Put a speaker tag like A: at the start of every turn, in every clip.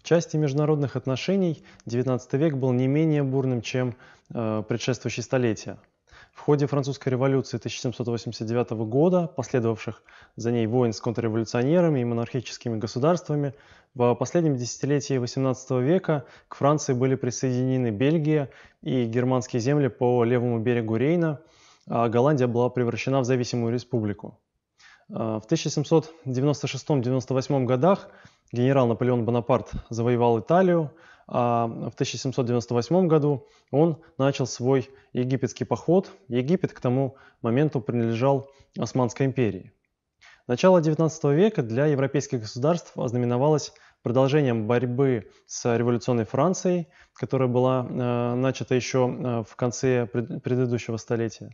A: В части международных отношений XIX век был не менее бурным, чем э, предшествующие столетия. В ходе французской революции 1789 года, последовавших за ней войн с контрреволюционерами и монархическими государствами, в последнем десятилетии XVIII века к Франции были присоединены Бельгия и германские земли по левому берегу Рейна, а Голландия была превращена в зависимую республику. Э, в 1796-98 годах генерал Наполеон Бонапарт завоевал Италию, а в 1798 году он начал свой египетский поход. Египет к тому моменту принадлежал Османской империи. Начало XIX века для европейских государств ознаменовалось продолжением борьбы с революционной Францией, которая была э, начата еще э, в конце предыдущего столетия.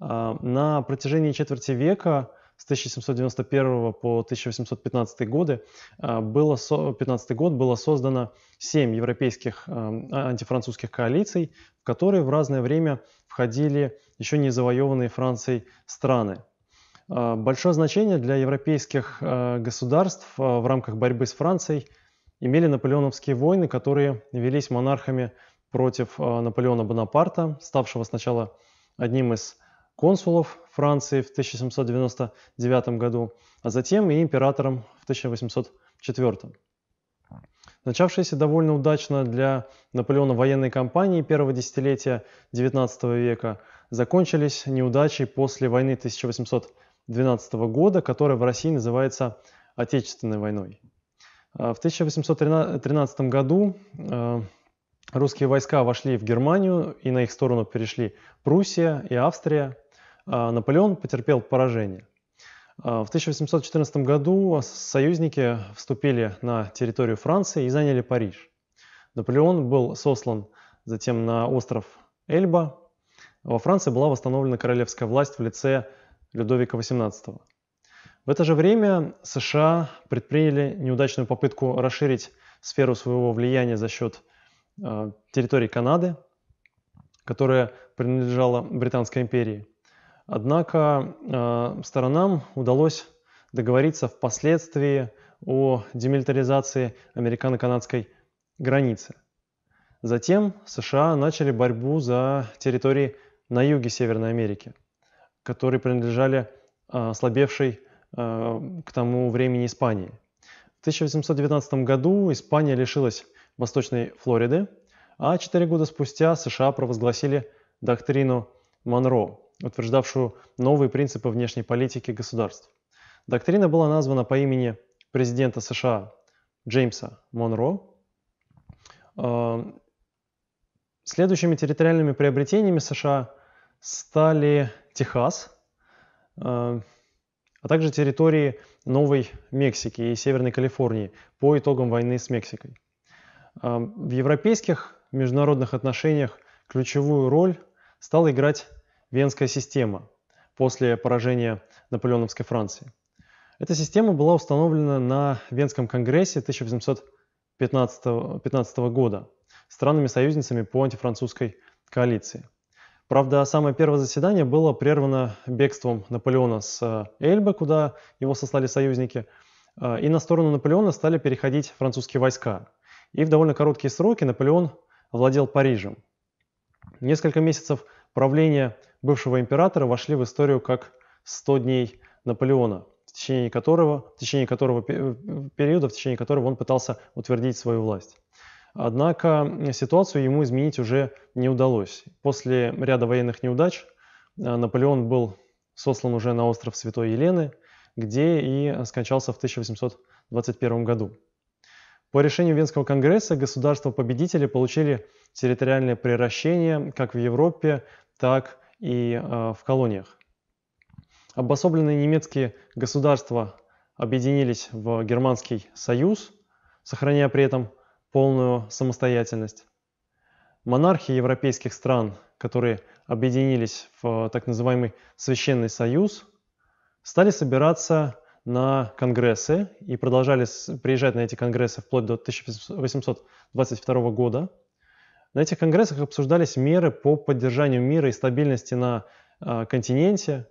A: А на протяжении четверти века с 1791 по 1815 годы а, было, 15 год было создано семь европейских а, антифранцузских коалиций, в которые в разное время входили еще не завоеванные Францией страны. А, большое значение для европейских государств в рамках борьбы с Францией имели наполеоновские войны, которые велись монархами против Наполеона Бонапарта, ставшего сначала одним из консулов Франции в 1799 году, а затем и императором в 1804. Начавшаяся довольно удачно для Наполеона военной кампании первого десятилетия XIX века закончились неудачей после войны 1812 года, которая в России называется Отечественной войной. А в 1813 году э, русские войска вошли в Германию, и на их сторону перешли Пруссия и Австрия. А, Наполеон потерпел поражение. А, в 1814 году союзники вступили на территорию Франции и заняли Париж. Наполеон был сослан затем на остров Эльба. Во Франции была восстановлена королевская власть в лице Людовика XVIII. В это же время США предприняли неудачную попытку расширить сферу своего влияния за счет а, территории Канады, которая принадлежала Британской империи – Однако э, сторонам удалось договориться впоследствии о демилитаризации американо-канадской границы. Затем США начали борьбу за территории на юге Северной Америки, которые принадлежали э, слабевшей э, к тому времени Испании. В 1819 году Испания лишилась Восточной Флориды, а четыре года спустя США провозгласили доктрину Монро – утверждавшую новые принципы внешней политики государств. Доктрина была названа по имени президента США Джеймса Монро. Э, следующими территориальными приобретениями США стали Техас, э, а также территории Новой Мексики и Северной Калифорнии по итогам войны с Мексикой. Э, в европейских международных отношениях ключевую роль стал играть Венская система после поражения наполеоновской Франции. Эта система была установлена на Венском конгрессе 1815 года странами-союзницами по антифранцузской коалиции. Правда, самое первое заседание было прервано бегством Наполеона с э, Эльбы, куда его сослали союзники, э, и на сторону Наполеона стали переходить французские войска. И в довольно короткие сроки Наполеон владел Парижем. Несколько месяцев правления бывшего императора вошли в историю как 100 дней Наполеона, в течение которого, в течение которого э, периода, в течение которого он пытался утвердить свою власть. Однако э, ситуацию ему изменить уже не удалось. После ряда военных неудач э, Наполеон был сослан уже на остров Святой Елены, где и скончался в 1821 году. По решению Венского конгресса государства-победители получили территориальное превращение как в Европе, так и э, в колониях. Обособленные немецкие государства объединились в Германский союз, сохраняя при этом полную самостоятельность. Монархи европейских стран, которые объединились в э, так называемый Священный Союз, стали собираться на конгрессы и продолжали приезжать на эти конгрессы вплоть до 1822 года – на этих конгрессах обсуждались меры по поддержанию мира и стабильности на э, континенте.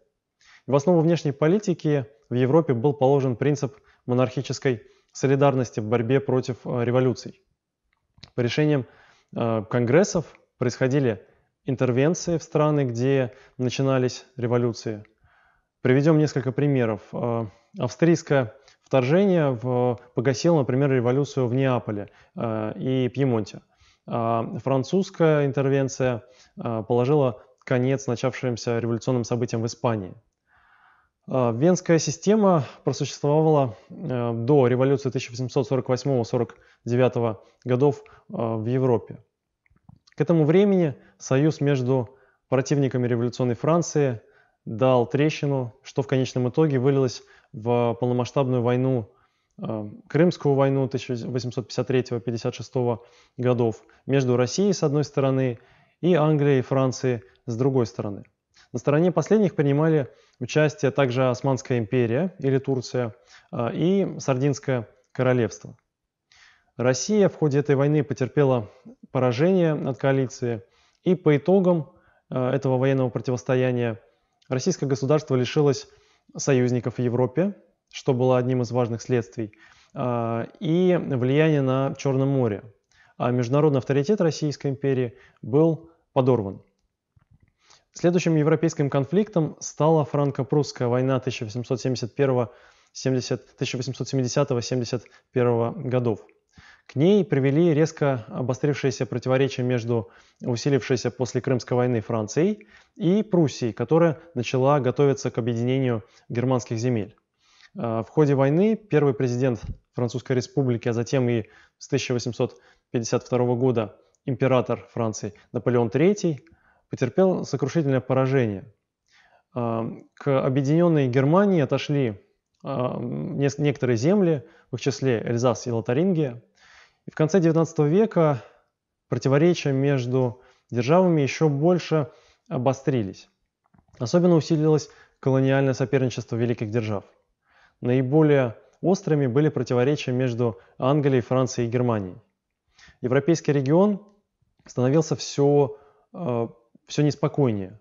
A: В основу внешней политики в Европе был положен принцип монархической солидарности в борьбе против э, революций. По решениям э, конгрессов происходили интервенции в страны, где начинались революции. Приведем несколько примеров. Австрийское вторжение в, погасило, например, революцию в Неаполе и Пьемонте – а, французская интервенция а, положила конец начавшимся революционным событиям в Испании. А, венская система просуществовала до революции 1848-49 годов в Европе. К этому времени союз между противниками революционной Франции дал трещину, что в конечном итоге вылилось в полномасштабную войну Эм, Крымскую войну 1853-56 годов между Россией с одной стороны и Англией и Францией с другой стороны. На стороне последних принимали участие также Османская империя или Турция э, и Сардинское королевство. Россия в ходе этой войны потерпела поражение от коалиции, и по итогам э, этого военного противостояния российское государство лишилось союзников в Европе, что было одним из важных следствий, а, и влияние на Черное море. А международный авторитет Российской империи был подорван. Следующим европейским конфликтом стала франко-прусская война 1871 1870-71 годов. К ней привели резко обострившиеся противоречия между усилившейся после Крымской войны Францией и Пруссией, которая начала готовиться к объединению германских земель. А, в ходе войны первый президент Французской республики, а затем и с 1852 года император Франции Наполеон III потерпел сокрушительное поражение. А, к объединенной Германии отошли а, некоторые земли, в их числе Эльзас и Лотарингия. И в конце XIX века противоречия между державами еще больше обострились. Особенно усилилось колониальное соперничество великих держав – Наиболее острыми были противоречия между Англией, Францией и Германией. Европейский регион становился все, э, все неспокойнее.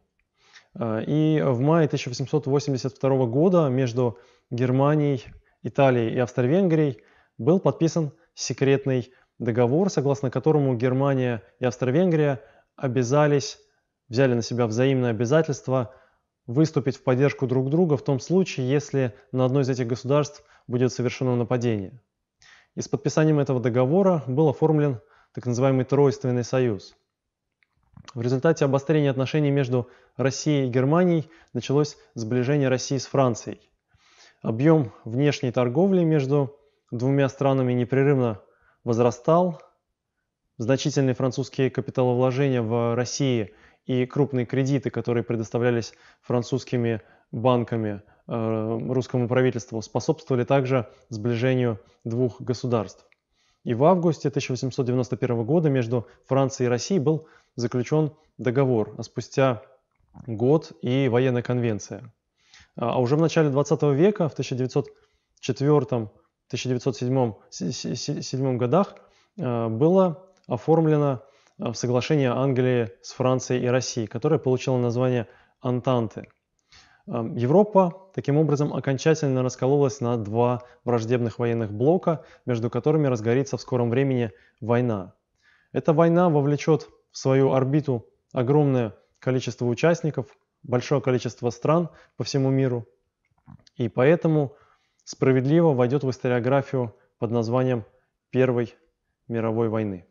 A: Э, и в мае 1882 года между Германией, Италией и Австро-Венгрией был подписан секретный договор, согласно которому Германия и Австро-Венгрия обязались, взяли на себя взаимное обязательство выступить в поддержку друг друга в том случае, если на одно из этих государств будет совершено нападение. И с подписанием этого договора был оформлен так называемый Тройственный союз. В результате обострения отношений между Россией и Германией началось сближение России с Францией. Объем внешней торговли между двумя странами непрерывно возрастал. Значительные французские капиталовложения в России – и крупные кредиты, которые предоставлялись французскими банками э, русскому правительству, способствовали также сближению двух государств. И в августе 1891 года между Францией и Россией был заключен договор, а спустя год и военная конвенция. А, а уже в начале 20 века, в 1904-1907 годах, э, было оформлено Э, в соглашение Англии с Францией и Россией, которое получило название «Антанты». Э, Европа таким образом окончательно раскололась на два враждебных военных блока, между которыми разгорится в скором времени война. Эта война вовлечет в свою орбиту огромное количество участников, большое количество стран по всему миру, и поэтому справедливо войдет в историографию под названием Первой мировой войны.